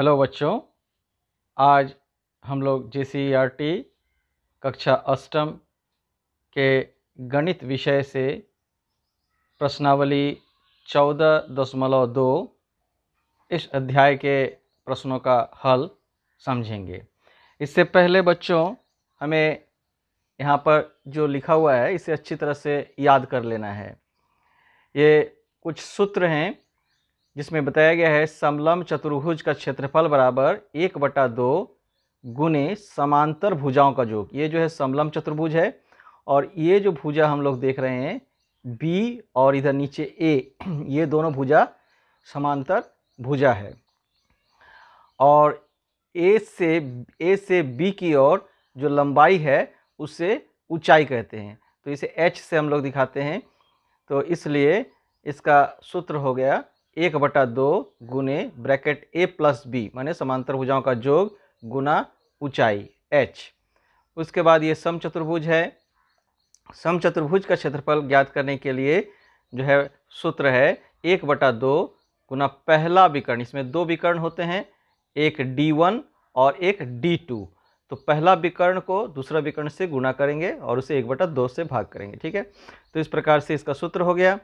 hello बच्चों आज हम लोग जे e कक्षा अष्टम के गणित विषय से प्रश्नावली चौदह दशमलव दो इस अध्याय के प्रश्नों का हल समझेंगे इससे पहले बच्चों हमें यहाँ पर जो लिखा हुआ है इसे अच्छी तरह से याद कर लेना है ये कुछ सूत्र हैं जिसमें बताया गया है समलम चतुर्भुज का क्षेत्रफल बराबर एक बटा दो गुने समांतर भुजाओं का योग ये जो है समलम चतुर्भुज है और ये जो भुजा हम लोग देख रहे हैं बी और इधर नीचे ए ये दोनों भुजा समांतर भुजा है और ए से ए से बी की ओर जो लंबाई है उसे ऊंचाई कहते हैं तो इसे एच से हम लोग दिखाते हैं तो इसलिए इसका सूत्र हो गया एक बटा दो गुने ब्रैकेट ए प्लस बी माने समांतर भुजाओं का जोग गुना ऊंचाई एच उसके बाद ये सम चतुर्भुज है सम चतुर्भुज का क्षेत्रफल ज्ञात करने के लिए जो है सूत्र है एक बटा दो गुना पहला विकर्ण इसमें दो विकर्ण होते हैं एक डी वन और एक डी टू तो पहला विकर्ण को दूसरा विकर्ण से गुणा करेंगे और उसे एक बटा दो से भाग करेंगे ठीक है तो इस प्रकार से इसका सूत्र हो गया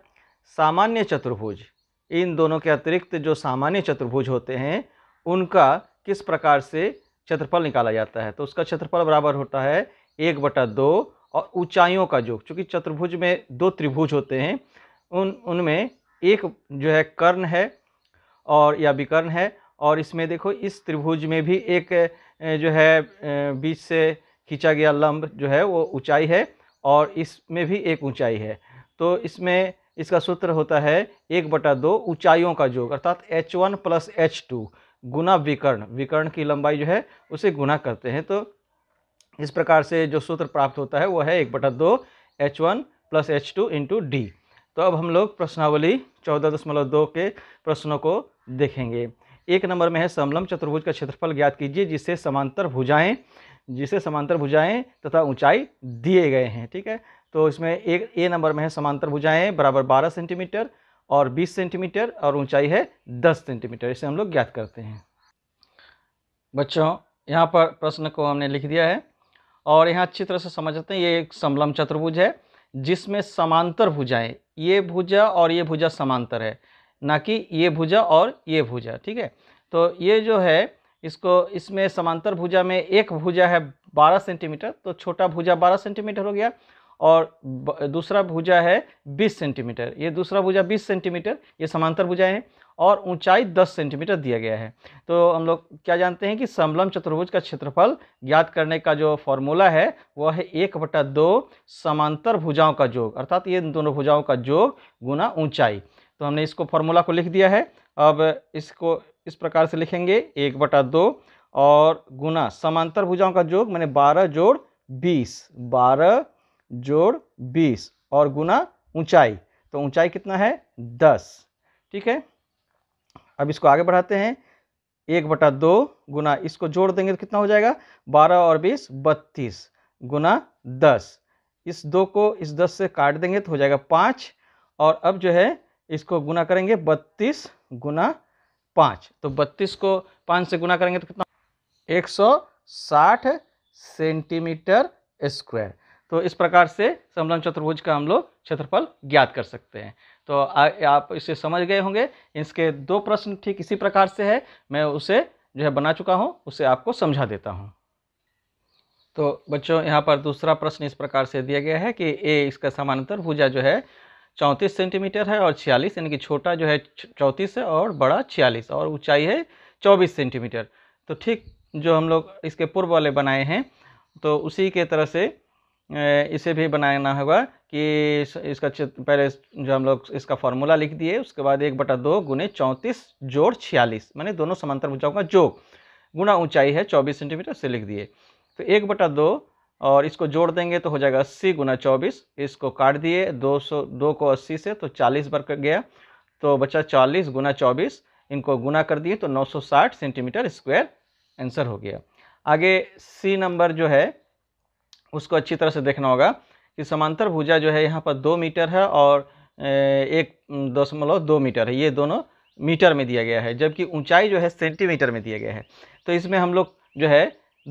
सामान्य चतुर्भुज इन दोनों के अतिरिक्त जो सामान्य चतुर्भुज होते हैं उनका किस प्रकार से क्षेत्रफल निकाला जाता है तो उसका क्षेत्रफल बराबर होता है एक बटा दो और ऊंचाइयों का योग चूँकि चतुर्भुज में दो त्रिभुज होते हैं उन उनमें एक जो है कर्ण है और या विकर्ण है और इसमें देखो इस त्रिभुज में भी एक जो है बीच से खींचा गया लंब जो है वो ऊंचाई है और इसमें भी एक ऊंचाई है तो इसमें इसका सूत्र होता है एक बटा दो ऊंचाइयों का जोग अर्थात H one plus H two गुना विकर्ण विकर्ण की लंबाई जो है उसे गुना करते हैं तो इस प्रकार से जो सूत्र प्राप्त होता है वह है एक बटा दो H one plus H two into D तो अब हम लोग प्रश्नावली चौदह दशमलव दो के प्रश्नों को देखेंगे एक नंबर में है समलम चतुर्भुज का क्षेत्रफल ज्ञात कीजिए जिससे समांतर भुजाएं जिसे समांतर भुजाएं तथा ऊंचाई दिए गए हैं ठीक है तो इसमें एक ए नंबर में है समांतर भुजाएं बराबर 12 सेंटीमीटर और 20 सेंटीमीटर और ऊंचाई है 10 सेंटीमीटर इसे हम लोग ज्ञात करते हैं बच्चों यहाँ पर प्रश्न को हमने लिख दिया है और यहाँ अच्छी तरह से समझते हैं ये एक समलम चतुर्भुज है जिसमें समांतर भुजाएं ये भुजा और ये भुजा समांतर है ना कि ये भुजा और ये भुजा ठीक है तो ये जो है इसको इसमें समांतर भुजा में एक भुजा है 12 सेंटीमीटर तो छोटा भुजा 12 सेंटीमीटर हो गया और दूसरा भुजा है 20 सेंटीमीटर ये दूसरा भुजा 20 सेंटीमीटर ये समांतर भुजाएं हैं और ऊंचाई 10 सेंटीमीटर दिया गया है तो हम लोग क्या जानते हैं कि समलम चतुर्भुज का क्षेत्रफल ज्ञात करने का जो फॉर्मूला है वह है एक बटा दो समांतर भुजाओं का जोग अर्थात ये दोनों भुजाओं का जोग गुना ऊंचाई तो हमने इसको फॉर्मूला को लिख दिया है अब इसको इस प्रकार से लिखेंगे एक बटा दो और गुना समांतर भुजाओं का जोग मैंने बारह जोड़ बीस बारह जोड़ बीस और गुना ऊंचाई तो ऊंचाई कितना है दस ठीक है अब इसको आगे बढ़ाते हैं एक बटा दो गुना इसको जोड़ देंगे तो कितना हो जाएगा बारह और बीस बत्तीस गुना दस इस दो को इस दस से काट देंगे तो हो जाएगा पाँच और अब जो है इसको गुना करेंगे बत्तीस गुना पाँच तो बत्तीस को पाँच से गुना करेंगे तो कितना एक सौ साठ सेंटीमीटर स्क्वायर तो इस प्रकार से समलंब चतुर्भुज का हम लोग क्षेत्रफल ज्ञात कर सकते हैं तो आ, आप इसे समझ गए होंगे इसके दो प्रश्न ठीक इसी प्रकार से है मैं उसे जो है बना चुका हूँ उसे आपको समझा देता हूँ तो बच्चों यहाँ पर दूसरा प्रश्न इस प्रकार से दिया गया है कि ए इसका समानांतर भुजा जो है चौंतीस सेंटीमीटर है और छियालीस यानी कि छोटा जो है चौंतीस है और बड़ा छियालीस और ऊंचाई है चौबीस सेंटीमीटर तो ठीक जो हम लोग इसके पूर्व वाले बनाए हैं तो उसी के तरह से इसे भी बनाना होगा कि इसका पहले जो हम लोग इसका फॉर्मूला लिख दिए उसके बाद एक बटा दो गुने चौंतीस जोड़ छियालीस मैंने दोनों समांतर भुजाओं का योग गुना ऊंचाई है चौबीस सेंटीमीटर से लिख दिए तो एक बटा दो और इसको जोड़ देंगे तो हो जाएगा अस्सी गुना चौबीस इसको काट दिए दो सौ दो को अस्सी से तो चालीस वर्ग गया तो बचा चालीस गुना चौबीस इनको गुना कर दिए तो नौ सौ साठ सेंटीमीटर स्क्वायर आंसर हो गया आगे सी नंबर जो है उसको अच्छी तरह से देखना होगा कि समांतर भुजा जो है यहाँ पर दो मीटर है और एक दशमलव दो मीटर है ये दोनों मीटर में दिया गया है जबकि ऊंचाई जो है सेंटीमीटर में दिया गया है तो इसमें हम लोग जो है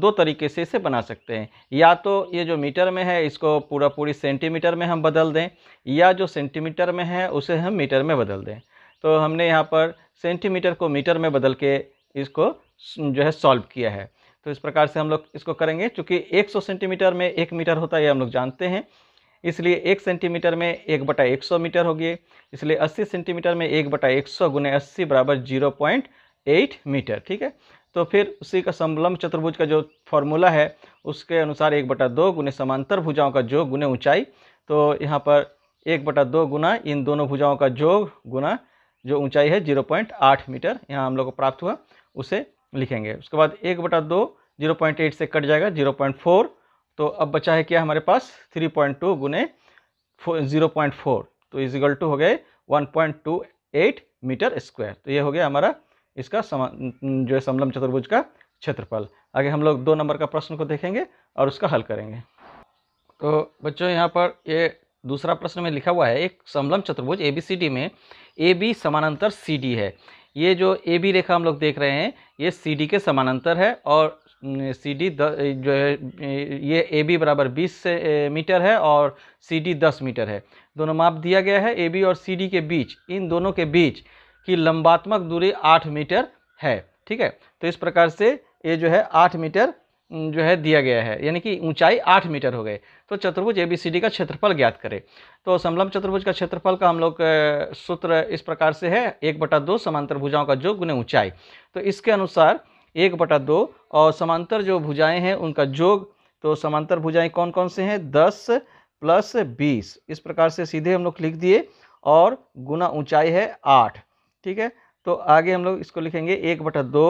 दो तरीके से इसे बना सकते हैं या तो ये जो मीटर में है इसको पूरा पूरी सेंटीमीटर में हम बदल दें या जो सेंटीमीटर में है उसे हम मीटर में बदल दें तो हमने यहाँ पर सेंटीमीटर को मीटर में बदल के इसको जो है सॉल्व किया है तो इस प्रकार से हम लोग इसको करेंगे चूँकि एक सेंटीमीटर में एक मीटर होता है ये हम लोग जानते हैं इसलिए एक सेंटीमीटर में एक बटा एक सौ मीटर होगी इसलिए अस्सी सेंटीमीटर में एक बटा एक सौ गुने अस्सी बराबर जीरो पॉइंट एट मीटर ठीक है तो फिर उसी का समलम्ब चतुर्भुज का जो फॉर्मूला है उसके अनुसार एक बटा दो गुने समांतर भुजाओं का जोग गुने ऊंचाई तो यहाँ पर एक बटा दो गुना इन दोनों भुजाओं का जोग गुना जो ऊँचाई है जीरो पॉइंट आठ मीटर यहाँ हम लोग को प्राप्त हुआ उसे लिखेंगे उसके बाद एक बटा दो जीरो पॉइंट एट से कट जाएगा जीरो पॉइंट फोर तो अब बचा है क्या हमारे पास थ्री पॉइंट टू गुने जीरो पॉइंट फोर तो इजिकल टू हो गए one point two eight metre square तो ये हो गया हमारा इसका समान जो है समलम चतुर्भुज का क्षेत्रफल आगे हम लोग दो नंबर का प्रश्न को देखेंगे और उसका हल करेंगे तो बच्चों यहाँ पर ये दूसरा प्रश्न में लिखा हुआ है एक समलम चतुर्भुज ए बी सी डी में ए बी समानांतर सी डी है ये जो ए बी रेखा हम लोग देख रहे हैं ये सी डी के समानांतर है और सी डी जो है ये ए बी बराबर बीस मीटर है और सी डी दस मीटर है दोनों माप दिया गया है ए बी और सी डी के बीच इन दोनों के बीच की लंबात्मक दूरी आठ मीटर है ठीक है तो इस प्रकार से ये जो है आठ मीटर जो है दिया गया है यानी कि ऊंचाई आठ मीटर हो गए तो चतुर्भुज ए का क्षेत्रफल ज्ञात करें तो समलम चतुर्भुज का क्षेत्रफल का हम लोग सूत्र इस प्रकार से है एक बटा दो समांतर भुजाओं का जो गुने ऊंचाई तो इसके अनुसार एक बटा दो और समांतर जो भुजाएं हैं उनका जोग तो समांतर भुजाएं कौन कौन से हैं दस प्लस बीस इस प्रकार से सीधे हम लोग लिख दिए और गुना ऊंचाई है आठ ठीक है तो आगे हम लोग इसको लिखेंगे एक बटा दो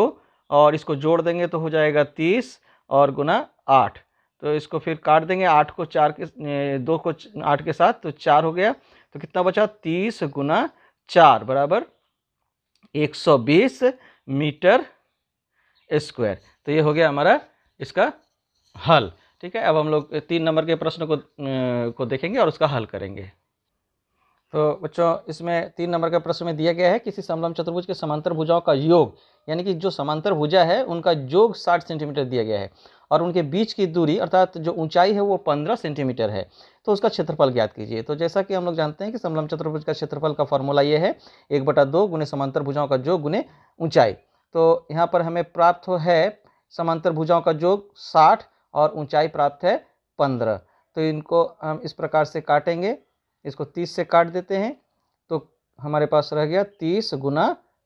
और इसको जोड़ देंगे तो हो जाएगा तीस और गुना आठ तो इसको फिर काट देंगे आठ को चार के दो को आठ के साथ तो चार हो गया तो कितना बचा तीस गुना चार बराबर एक सौ बीस मीटर स्क्वायर तो ये हो गया हमारा इसका हल ठीक है अब हम लोग तीन नंबर के प्रश्न को को देखेंगे और उसका हल करेंगे तो बच्चों इसमें तीन नंबर का प्रश्न में दिया गया है किसी समलम चतुर्भुज के समांतर भुजाओं का योग यानी कि जो समांतर भुजा है उनका योग 60 सेंटीमीटर दिया गया है और उनके बीच की दूरी अर्थात जो ऊंचाई है वो 15 सेंटीमीटर है तो उसका क्षेत्रफल ज्ञात कीजिए तो जैसा कि हम लोग जानते हैं कि समलम चतुर्भुज का क्षेत्रफल का फॉर्मूला ये है एक बटा दो गुने समांतर भुजाओं का योग गुने ऊंचाई तो यहाँ पर हमें प्राप्त है समांतर भुजाओं का योग साठ और ऊँचाई प्राप्त है पंद्रह तो इनको हम इस प्रकार से काटेंगे इसको तीस से काट देते हैं तो हमारे पास रह गया तीस गुना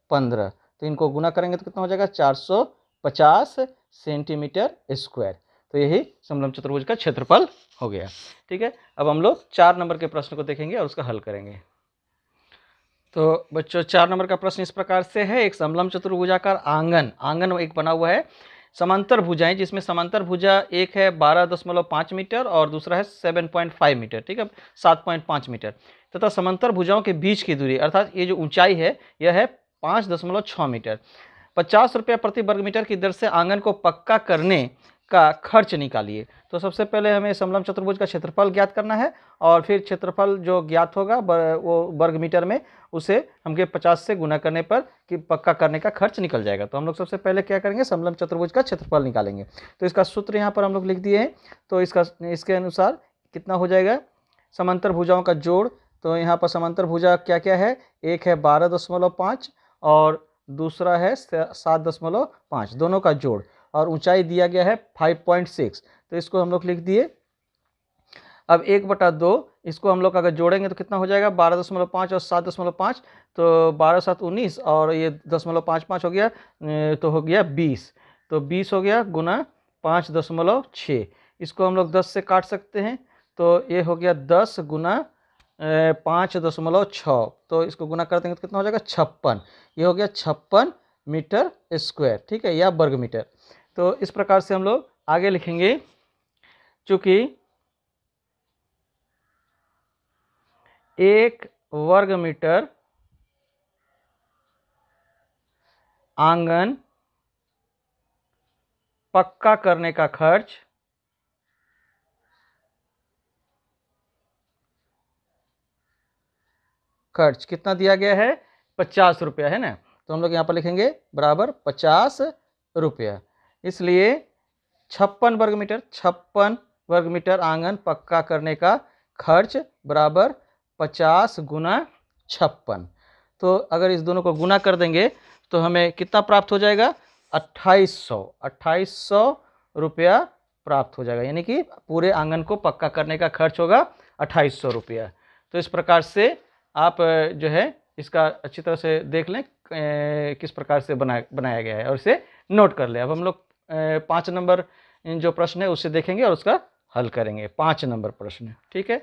पंद्रह तो इनको गुना करेंगे तो कितना हो जाएगा चार सौ पचास सेंटीमीटर स्क्वायर तो यही समलम चतुर्भुज का क्षेत्रफल हो गया ठीक है अब हम लोग चार नंबर के प्रश्न को देखेंगे और उसका हल करेंगे तो बच्चों चार नंबर का प्रश्न इस प्रकार से है एक समलम चतुर्भुजाकार आंगन आंगन एक बना हुआ है समांतर भुजाएं जिसमें समांतर भुजा एक है बारह दशमलव पाँच मीटर और दूसरा है सेवन पॉइंट फाइव मीटर ठीक है सात पॉइंट पाँच मीटर तथा समांतर भुजाओं के बीच की दूरी अर्थात ये जो ऊंचाई है यह है पाँच दशमलव छः मीटर पचास रुपये प्रति वर्ग मीटर की दर से आंगन को पक्का करने का खर्च निकालिए तो सबसे पहले हमें समलम चतुर्भुज का क्षेत्रफल ज्ञात करना है और फिर क्षेत्रफल जो ज्ञात होगा बर, वो वर्ग मीटर में उसे हमके पचास से गुना करने पर कि पक्का करने का खर्च निकल जाएगा तो हम लोग सबसे पहले क्या करेंगे समलम चतुर्भुज का क्षेत्रफल निकालेंगे तो इसका सूत्र यहाँ पर हम लोग लिख दिए हैं तो इसका इसके अनुसार कितना हो जाएगा समांतर भुजाओं का जोड़ तो यहाँ पर समांतर भुजा क्या क्या है एक है बारह दशमलव पाँच और दूसरा है सात दशमलव पाँच दोनों का जोड़ और ऊंचाई दिया गया है फाइव पॉइंट सिक्स तो इसको हम लोग लिख दिए अब एक बटा दो इसको हम लोग अगर जोड़ेंगे तो कितना हो जाएगा बारह दशमलव पाँच और सात दशमलव पाँच तो बारह सात उन्नीस और ये दशमलव पाँच पाँच हो गया तो हो गया बीस तो बीस हो गया गुना पाँच दशमलव छः इसको हम लोग दस से काट सकते हैं तो ये हो गया दस गुना पाँच दशमलव छः तो इसको गुना कर देंगे तो कितना हो जाएगा छप्पन ये हो गया छप्पन मीटर स्क्वायर ठीक है या वर्ग मीटर तो इस प्रकार से हम लोग आगे लिखेंगे चूंकि एक वर्ग मीटर आंगन पक्का करने का खर्च खर्च कितना दिया गया है पचास रुपया है ना तो हम लोग यहां पर लिखेंगे बराबर पचास रुपया इसलिए छप्पन वर्ग मीटर छप्पन वर्ग मीटर आंगन पक्का करने का खर्च बराबर पचास गुना छप्पन तो अगर इस दोनों को गुना कर देंगे तो हमें कितना प्राप्त हो जाएगा अट्ठाईस सौ अट्ठाईस सौ रुपया प्राप्त हो जाएगा यानी कि पूरे आंगन को पक्का करने का खर्च होगा अट्ठाईस सौ रुपया तो इस प्रकार से आप जो है इसका अच्छी तरह से देख लें किस प्रकार से बना बनाया गया है और इसे नोट कर लें अब हम लोग पाँच नंबर जो प्रश्न है उसे देखेंगे और उसका हल करेंगे पाँच नंबर प्रश्न ठीक है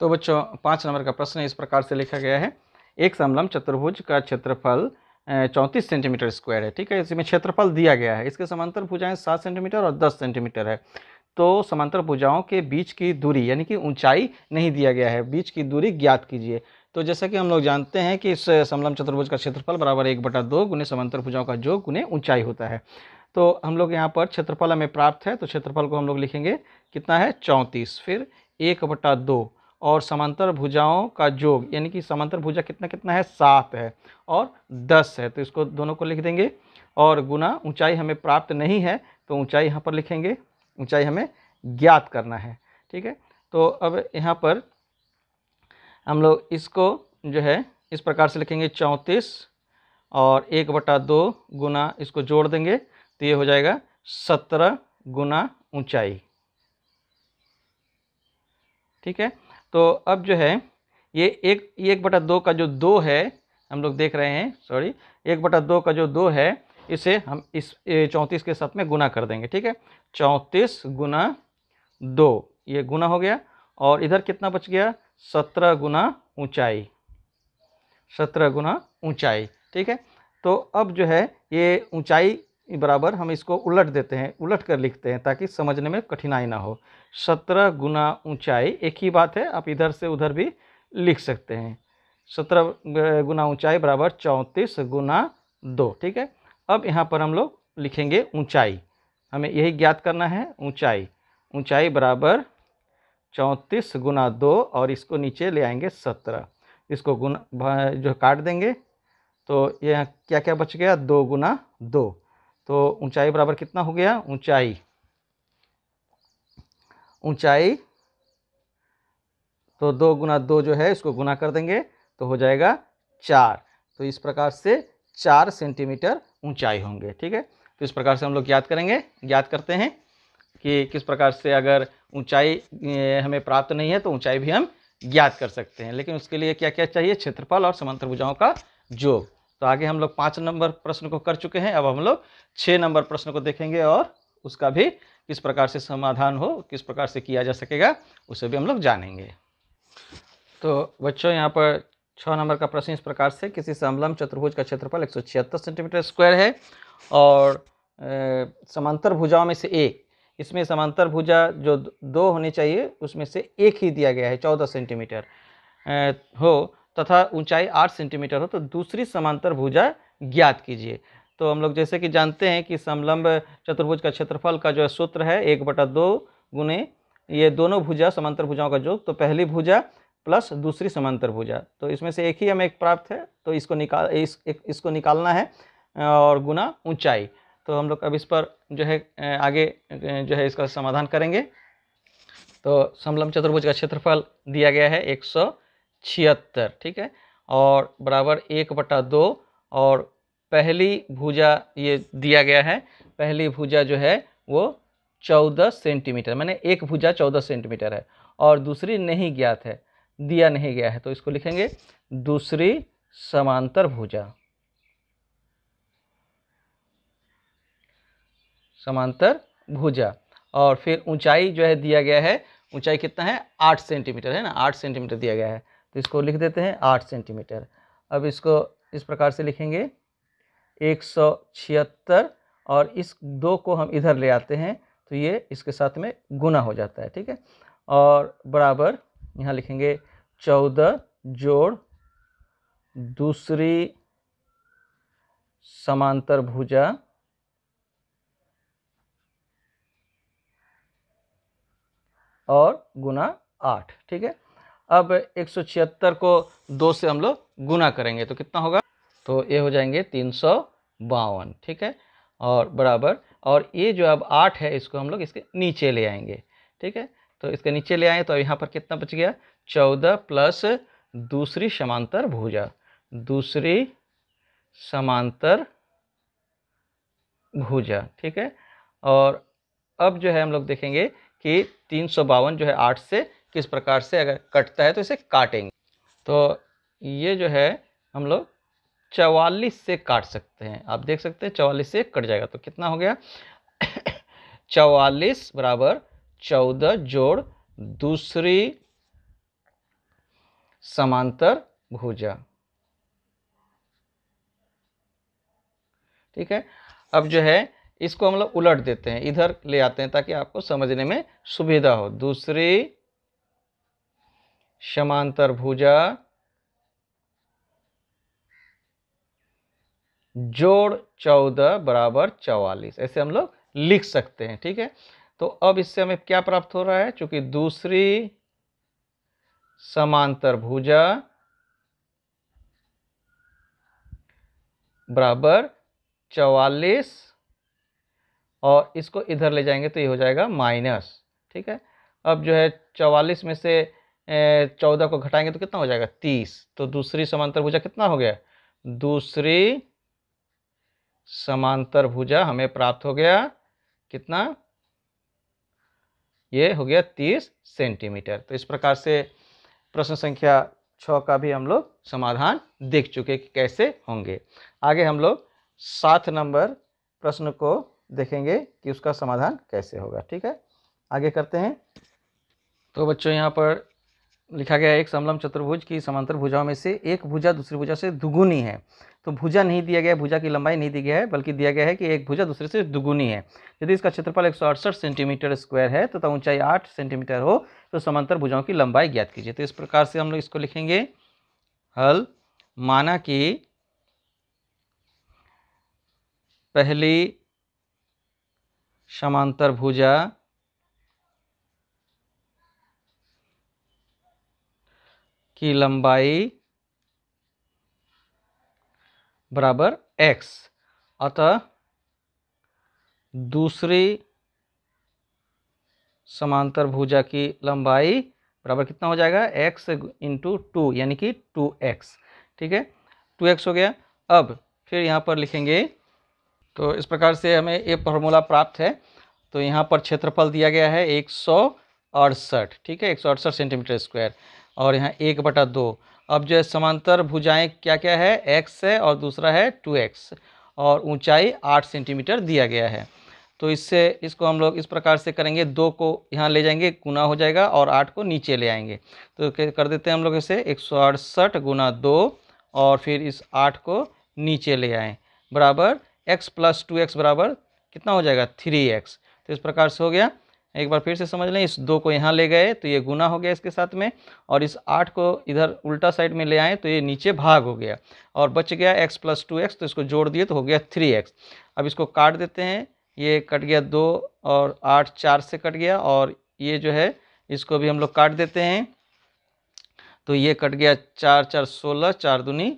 तो बच्चों पाँच नंबर का प्रश्न इस प्रकार से लिखा गया है एक समलम चतुर्भुज का क्षेत्रफल चौंतीस सेंटीमीटर स्क्वायर है ठीक है इसमें क्षेत्रफल दिया गया है इसके समांतर भुजाएं सात सेंटीमीटर और दस सेंटीमीटर है तो समांतर भुजाओं के बीच की दूरी यानी कि ऊंचाई नहीं दिया गया है बीच की दूरी ज्ञात कीजिए तो जैसा कि हम लोग जानते हैं कि इस समलम चतुर्भुज का क्षेत्रफल बराबर एक बटा दो गुने समांतर भुजाओं का जो गुने ऊंचाई होता है तो हम लोग यहाँ पर क्षेत्रफल हमें प्राप्त है तो क्षेत्रफल को हम लोग लिखेंगे कितना है चौंतीस फिर एक बटा दो और समांतर भुजाओं का योग यानी कि समांतर भुजा कितना कितना है सात है और दस है तो इसको दोनों को लिख देंगे और गुना ऊंचाई हमें प्राप्त नहीं है तो ऊंचाई यहाँ पर लिखेंगे ऊंचाई हमें ज्ञात करना है ठीक है तो अब यहाँ पर हम लोग इसको जो है इस प्रकार से लिखेंगे चौंतीस और एक बटा दो गुना इसको जोड़ देंगे तो ये हो जाएगा सत्रह गुना ऊंचाई ठीक है तो अब जो है ये एक एक बटा दो का जो दो है हम लोग देख रहे हैं सॉरी एक बटा दो का जो दो है इसे हम इस चौंतीस के साथ में गुना कर देंगे ठीक है चौंतीस गुना दो ये गुना हो गया और इधर कितना बच गया सत्रह गुना ऊंचाई सत्रह गुना ऊंचाई ठीक है तो अब जो है ये ऊंचाई बराबर हम इसको उलट देते हैं उलट कर लिखते हैं ताकि समझने में कठिनाई ना हो सत्रह गुना ऊंचाई एक ही बात है आप इधर से उधर भी लिख सकते हैं सत्रह गुना ऊंचाई बराबर चौंतीस गुना दो ठीक है अब यहाँ पर हम लोग लिखेंगे ऊंचाई हमें यही ज्ञात करना है ऊंचाई ऊंचाई बराबर चौंतीस गुना दो और इसको नीचे ले आएंगे सत्रह इसको गुना जो काट देंगे तो यह क्या क्या बच गया दो गुना दो तो ऊंचाई बराबर कितना हो गया ऊंचाई ऊंचाई तो दो गुना दो जो है इसको गुना कर देंगे तो हो जाएगा चार तो इस प्रकार से चार सेंटीमीटर ऊंचाई होंगे ठीक है तो इस प्रकार से हम लोग याद करेंगे याद करते हैं कि किस प्रकार से अगर ऊंचाई हमें प्राप्त नहीं है तो ऊंचाई भी हम ज्ञात कर सकते हैं लेकिन उसके लिए क्या क्या चाहिए क्षेत्रफल और समांतर भुजाओं का जोग तो आगे हम लोग पाँच नंबर प्रश्न को कर चुके हैं अब हम लोग छः नंबर प्रश्न को देखेंगे और उसका भी किस प्रकार से समाधान हो किस प्रकार से किया जा सकेगा उसे भी हम लोग जानेंगे तो बच्चों यहाँ पर छः नंबर का प्रश्न इस प्रकार से किसी समलम चतुर्भुज का क्षेत्रफल एक सेंटीमीटर स्क्वायर है और समांतर भुजाओं में से एक इसमें समांतर भुजा जो दो होनी चाहिए उसमें से एक ही दिया गया है चौदह सेंटीमीटर हो तथा ऊंचाई आठ सेंटीमीटर हो तो दूसरी समांतर भुजा ज्ञात कीजिए तो हम लोग जैसे कि जानते हैं कि समलम्ब चतुर्भुज का क्षेत्रफल का जो है सूत्र है एक बटा दो गुने ये दोनों भुजा समांतर भुजाओं का जोग तो पहली भुजा प्लस दूसरी समांतर भुजा तो इसमें से एक ही हमें एक प्राप्त है तो इसको निकाल इस, एक, इसको निकालना है और गुना ऊंचाई तो हम लोग अब इस पर जो है आगे जो है इसका समाधान करेंगे तो समलम्ब चतुर्भुज का क्षेत्रफल दिया गया है एक सौ छिहत्तर ठीक है और बराबर एक बटा दो और पहली भुजा ये दिया गया है पहली भुजा जो है वो चौदह सेंटीमीटर मैंने एक भुजा चौदह सेंटीमीटर है और दूसरी नहीं ज्ञात है दिया नहीं गया है तो इसको लिखेंगे दूसरी समांतर भुजा समांतर भुजा और फिर ऊंचाई जो है दिया गया है ऊंचाई कितना है आठ सेंटीमीटर है ना आठ सेंटीमीटर दिया गया है तो इसको लिख देते हैं आठ सेंटीमीटर अब इसको इस प्रकार से लिखेंगे एक सौ छिहत्तर और इस दो को हम इधर ले आते हैं तो ये इसके साथ में गुना हो जाता है ठीक है और बराबर यहाँ लिखेंगे चौदह जोड़ दूसरी समांतर भुजा और गुना आठ ठीक है अब एक को दो से हम लोग गुना करेंगे तो कितना होगा तो ये हो जाएंगे तीन ठीक है और बराबर और ये जो अब आठ है इसको हम लोग इसके नीचे ले आएंगे ठीक है तो इसके नीचे ले आए तो अब यहाँ पर कितना बच गया चौदह प्लस दूसरी समांतर भुजा दूसरी समांतर भुजा ठीक है और अब जो है हम लोग देखेंगे कि तीन जो है आठ से किस प्रकार से अगर कटता है तो इसे काटेंगे तो ये जो है हम लोग चवालीस से काट सकते हैं आप देख सकते हैं चवालीस से कट जाएगा तो कितना हो गया चवालीस बराबर चौदह जोड़ दूसरी समांतर भुजा ठीक है अब जो है इसको हम लोग उलट देते हैं इधर ले आते हैं ताकि आपको समझने में सुविधा हो दूसरी समांतर भुजा जोड़ चौदह बराबर चौवालीस ऐसे हम लोग लिख सकते हैं ठीक है तो अब इससे हमें क्या प्राप्त हो रहा है चूंकि दूसरी समांतर भुजा बराबर चौवालीस और इसको इधर ले जाएंगे तो ये हो जाएगा माइनस ठीक है अब जो है चौवालीस में से चौदह को घटाएंगे तो कितना हो जाएगा तीस तो दूसरी समांतर भुजा कितना हो गया दूसरी समांतर भुजा हमें प्राप्त हो गया कितना ये हो गया तीस सेंटीमीटर तो इस प्रकार से प्रश्न संख्या छ का भी हम लोग समाधान देख चुके कि कैसे होंगे आगे हम लोग सात नंबर प्रश्न को देखेंगे कि उसका समाधान कैसे होगा ठीक है आगे करते हैं तो बच्चों यहाँ पर लिखा गया एक समलम चतुर्भुज की समांतर भुजाओं में से एक भुजा दूसरी भुजा से दुगुनी है तो भुजा नहीं दिया गया है भुजा की लंबाई नहीं दी गया है बल्कि दिया गया है कि एक भुजा दूसरे से दुगुनी है यदि इसका क्षेत्रफल एक सेंटीमीटर स्क्वायर है तथा तो ऊंचाई आठ सेंटीमीटर हो तो समांतर भुजाओं की लंबाई ज्ञात कीजिए तो इस प्रकार से हम लोग इसको लिखेंगे हल माना कि पहली समांतर भुजा की लंबाई बराबर x अतः दूसरी समांतर भुजा की लंबाई बराबर कितना हो जाएगा x इंटू टू यानी कि टू एक्स ठीक है टू एक्स हो गया अब फिर यहाँ पर लिखेंगे तो इस प्रकार से हमें ये फॉर्मूला प्राप्त है तो यहाँ पर क्षेत्रफल दिया गया है एक सौ अड़सठ ठीक है एक सौ अड़सठ सेंटीमीटर स्क्वायर और यहाँ एक बटा दो अब जो है समांतर भुजाएं क्या क्या है एक्स है और दूसरा है टू एक्स और ऊंचाई आठ सेंटीमीटर दिया गया है तो इससे इसको हम लोग इस प्रकार से करेंगे दो को यहाँ ले जाएंगे गुना हो जाएगा और आठ को नीचे ले आएंगे तो कर देते हैं हम लोग इसे एक सौ अड़सठ गुना दो और फिर इस आठ को नीचे ले आएँ बराबर एक्स प्लस टू एक्स बराबर कितना हो जाएगा थ्री एक्स तो इस प्रकार से हो गया एक बार फिर से समझ लें इस दो को यहाँ ले गए तो ये गुना हो गया इसके साथ में और इस आठ को इधर उल्टा साइड में ले आए तो ये नीचे भाग हो गया और बच गया एक्स प्लस टू एक्स तो इसको जोड़ दिए तो हो गया थ्री एक्स अब इसको काट देते हैं ये कट गया दो और आठ चार से कट गया और ये जो है इसको भी हम लोग काट देते हैं तो ये कट गया चार चार सोलह चार दूनी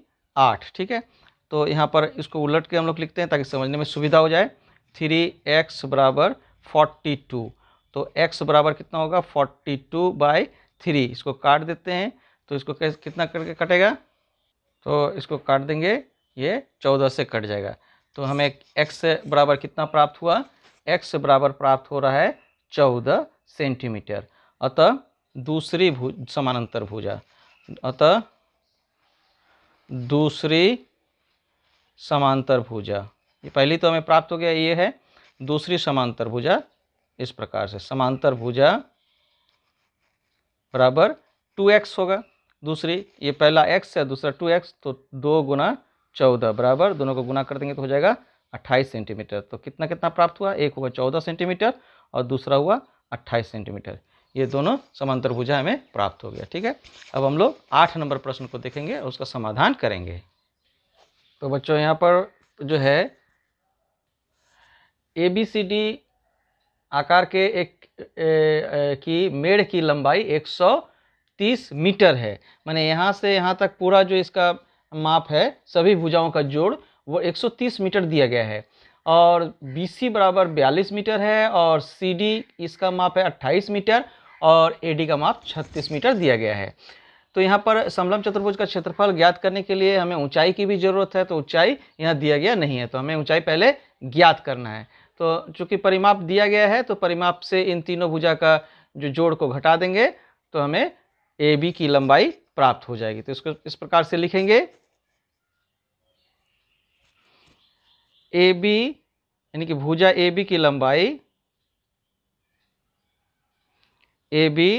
आठ ठीक है तो यहाँ पर इसको उलट के हम लोग लिखते हैं ताकि समझने में सुविधा हो जाए थ्री एक्स बराबर फोर्टी टू तो x बराबर कितना होगा फोर्टी टू बाई थ्री इसको काट देते हैं तो इसको कैसे कितना करके कटेगा तो इसको काट देंगे ये चौदह से कट जाएगा तो हमें x बराबर कितना प्राप्त हुआ x बराबर प्राप्त हो रहा है चौदह सेंटीमीटर अतः दूसरी भू समानांतर भुजा अतः दूसरी समांतर भुजा ये पहली तो हमें प्राप्त हो गया ये है दूसरी समांतर भुजा इस प्रकार से समांतर भुजा बराबर टू एक्स होगा दूसरी ये पहला एक्स है दूसरा टू एक्स तो दो गुना चौदह बराबर दोनों को गुना कर देंगे तो हो जाएगा अट्ठाईस सेंटीमीटर तो कितना कितना प्राप्त हुआ एक हुआ चौदह सेंटीमीटर और दूसरा हुआ अट्ठाईस सेंटीमीटर ये दोनों समांतर भुजा हमें प्राप्त हो गया ठीक है अब हम लोग आठ नंबर प्रश्न को देखेंगे और उसका समाधान करेंगे तो बच्चों यहाँ पर जो है ए बी सी डी आकार के एक ए, ए, की मेड़ की लंबाई 130 मीटर है माने यहाँ से यहाँ तक पूरा जो इसका माप है सभी भुजाओं का जोड़ वो 130 मीटर दिया गया है और बी सी बराबर बयालीस मीटर है और सी डी इसका माप है 28 मीटर और ए डी का माप 36 मीटर दिया गया है तो यहाँ पर समलम चतुर्भुज का क्षेत्रफल ज्ञात करने के लिए हमें ऊंचाई की भी ज़रूरत है तो ऊंचाई यहाँ दिया गया नहीं है तो हमें ऊंचाई पहले ज्ञात करना है तो चूंकि परिमाप दिया गया है तो परिमाप से इन तीनों भुजा का जो जोड़ को घटा देंगे तो हमें ए बी की लंबाई प्राप्त हो जाएगी तो इसको इस प्रकार से लिखेंगे ए बी यानी कि भुजा ए बी की लंबाई ए बी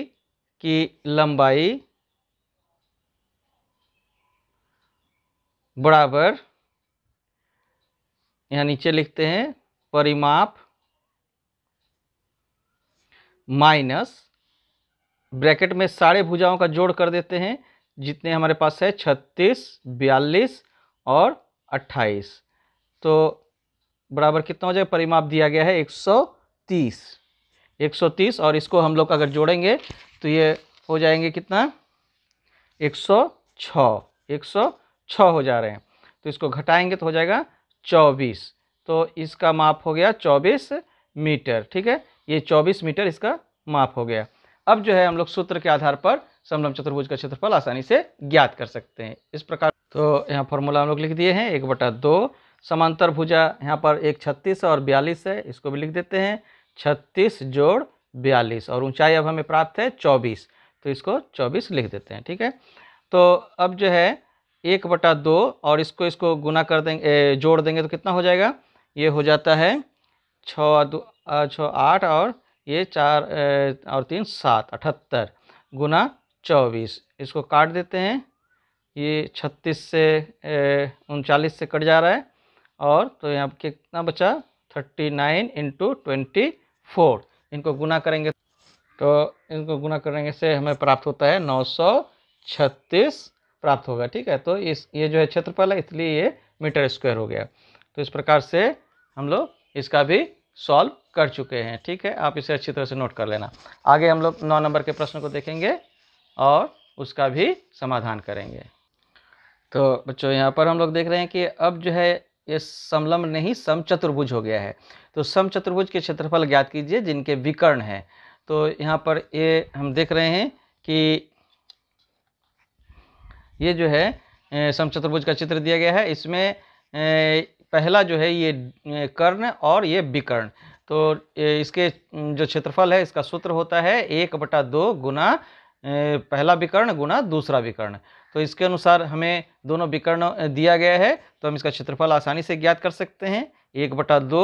की लंबाई बराबर यहाँ नीचे लिखते हैं परिमाप माइनस ब्रैकेट में सारे भुजाओं का जोड़ कर देते हैं जितने हमारे पास है छत्तीस बयालीस और अट्ठाईस तो बराबर कितना हो जाएगा परिमाप दिया गया है 130 130 और इसको हम लोग अगर जोड़ेंगे तो ये हो जाएंगे कितना 106 106 हो जा रहे हैं तो इसको घटाएंगे तो हो जाएगा 24 तो इसका माप हो गया चौबीस मीटर ठीक है ये चौबीस मीटर इसका माप हो गया अब जो है हम लोग सूत्र के आधार पर समलम चतुर्भुज का क्षेत्रफल आसानी से ज्ञात कर सकते हैं इस प्रकार तो यहाँ फॉर्मूला हम लोग लिख दिए हैं एक बटा दो समांतर भुजा यहाँ पर एक छत्तीस और बयालीस है इसको भी लिख देते हैं छत्तीस जोड़ बयालीस और ऊंचाई अब हमें प्राप्त है चौबीस तो इसको चौबीस लिख देते हैं ठीक है तो अब जो है एक बटा दो और इसको इसको गुना कर देंगे जोड़ देंगे तो कितना हो जाएगा ये हो जाता है छः छः आठ और ये चार और तीन सात अठहत्तर गुना चौबीस इसको काट देते हैं ये छत्तीस से उनचालीस से कट जा रहा है और तो यहाँ कितना बचा thirty nine into twenty four इनको गुना करेंगे तो इनको गुना करेंगे से हमें प्राप्त होता है नौ सौ छत्तीस प्राप्त होगा ठीक है तो इस ये जो है क्षेत्रफल है इसलिए ये मीटर स्क्वायर हो गया तो इस प्रकार से हम लोग इसका भी सॉल्व कर चुके हैं ठीक है आप इसे अच्छी तरह से नोट कर लेना आगे हम लोग नौ नंबर के प्रश्न को देखेंगे और उसका भी समाधान करेंगे तो बच्चों यहाँ पर हम लोग देख रहे हैं कि अब जो है ये समलम्ब नहीं समचतुर्भुज हो गया है तो समचतुर्भुज के क्षेत्रफल ज्ञात कीजिए जिनके विकर्ण हैं तो यहाँ पर ये हम देख रहे हैं कि ये जो है समचतुर्भुज का चित्र दिया गया है इसमें पहला जो है ये कर्ण और ये विकर्ण तो इसके जो क्षेत्रफल है इसका सूत्र होता है एक बटा दो गुना पहला विकर्ण गुना दूसरा विकर्ण तो इसके अनुसार हमें दोनों विकर्ण दिया गया है तो हम इसका क्षेत्रफल आसानी से ज्ञात कर सकते हैं एक बटा दो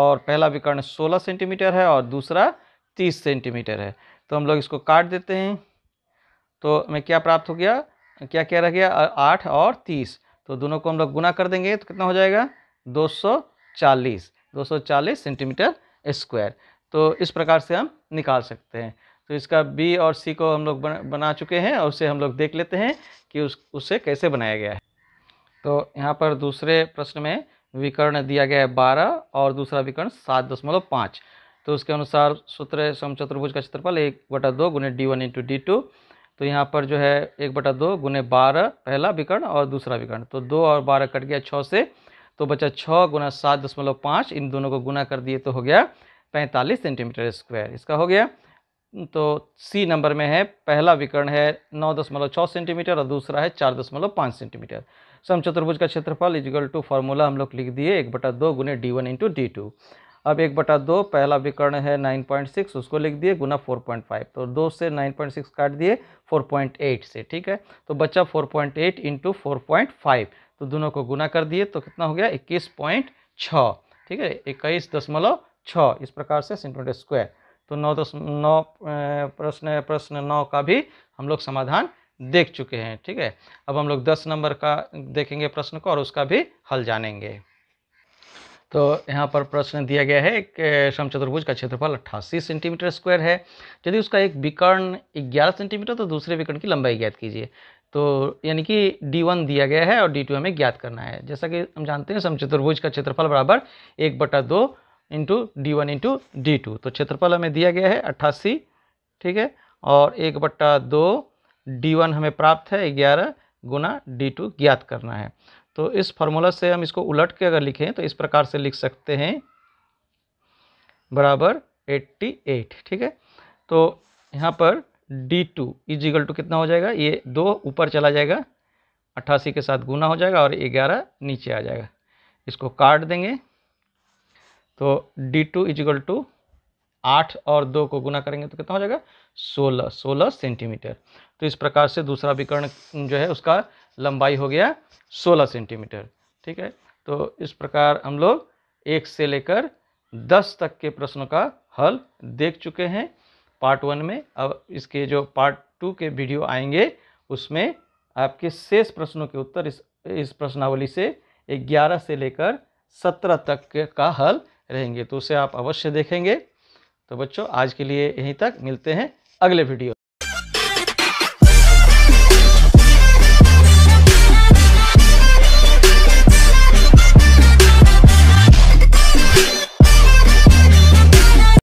और पहला विकर्ण सोलह सेंटीमीटर है और दूसरा तीस सेंटीमीटर है तो हम लोग इसको काट देते हैं तो हमें क्या प्राप्त हो गया क्या क्या रह गया आठ और तीस तो दोनों को हम लोग गुना कर देंगे तो कितना हो जाएगा 240 240 सेंटीमीटर स्क्वायर तो इस प्रकार से हम निकाल सकते हैं तो इसका बी और सी को हम लोग बना चुके हैं और उसे हम लोग देख लेते हैं कि उस उससे कैसे बनाया गया है तो यहाँ पर दूसरे प्रश्न में विकर्ण दिया गया है बारह और दूसरा विकर्ण सात दशमलव पाँच तो उसके अनुसार सूत्र समचतुर्भुज चतुर्भुज का क्षेत्रफल एक बटा दो गुने D one into D two तो यहाँ पर जो है एक बटा दो गुने बारह पहला विकर्ण और दूसरा विकर्ण तो दो और बारह कट गया छः से तो बचा छः गुना सात दशमलव पाँच इन दोनों को गुना कर दिए तो हो गया पैंतालीस सेंटीमीटर स्क्वायर इसका हो गया तो सी नंबर में है पहला विकर्ण है नौ दशमलव छः सेंटीमीटर और दूसरा है चार दशमलव पाँच सेंटीमीटर समचतुर्भुज का क्षेत्रफल इजिकल टू फार्मूला हम लोग लिख दिए एक बटा दो गुने D one into D two अब एक बटा दो पहला विकर्ण है नाइन पॉइंट सिक्स उसको लिख दिए गुना फोर पॉइंट फाइव तो दो से नाइन पॉइंट सिक्स काट दिए फोर पॉइंट एट से ठीक है तो बच्चा four point eight into four point five तो दोनों को गुना कर दिए तो कितना हो गया इक्कीस पॉइंट छः ठीक है इक्कीस दशमलव छः इस प्रकार से सेंटीमीटर स्क्वायर तो नौ दस नौ प्रश्न प्रश्न नौ का भी हम लोग समाधान देख चुके हैं ठीक है अब हम लोग दस नंबर का देखेंगे प्रश्न को और उसका भी हल जानेंगे तो यहाँ पर प्रश्न दिया गया है कि समचतुर्भुज का क्षेत्रफल अट्ठासी सेंटीमीटर स्क्वायर है यदि उसका एक विकर्ण ग्यारह सेंटीमीटर तो दूसरे विकर्ण की लंबाई ज्ञात कीजिए तो यानी कि डी वन दिया गया है और डी टू हमें ज्ञात करना है जैसा कि हम जानते हैं समचतुर्भुज का क्षेत्रफल बराबर एक बटा दो into D one into D two तो क्षेत्रफल हमें दिया गया है अट्ठासी ठीक है और एक बट्टा दो डी वन हमें प्राप्त है ग्यारह गुना डी टू ज्ञात करना है तो इस फार्मूला से हम इसको उलट के अगर लिखें तो इस प्रकार से लिख सकते हैं बराबर 88 ठीक है तो यहाँ पर डी टू इजिकल टू कितना हो जाएगा ये दो ऊपर चला जाएगा अट्ठासी के साथ गुना हो जाएगा और ग्यारह नीचे आ जाएगा इसको काट देंगे तो डी टू इजिकल टू आठ और दो को गुना करेंगे तो कितना हो जाएगा सोलह सोलह सेंटीमीटर तो इस प्रकार से दूसरा विकर्ण जो है उसका लंबाई हो गया सोलह सेंटीमीटर ठीक है तो इस प्रकार हम लोग एक से लेकर दस तक के प्रश्नों का हल देख चुके हैं पार्ट वन में अब इसके जो पार्ट टू के वीडियो आएंगे उसमें आपके शेष प्रश्नों के उत्तर इस इस प्रश्नावली से ग्यारह से लेकर सत्रह तक का हल रहेंगे तो उसे आप अवश्य देखेंगे तो बच्चों आज के लिए यहीं तक मिलते हैं अगले वीडियो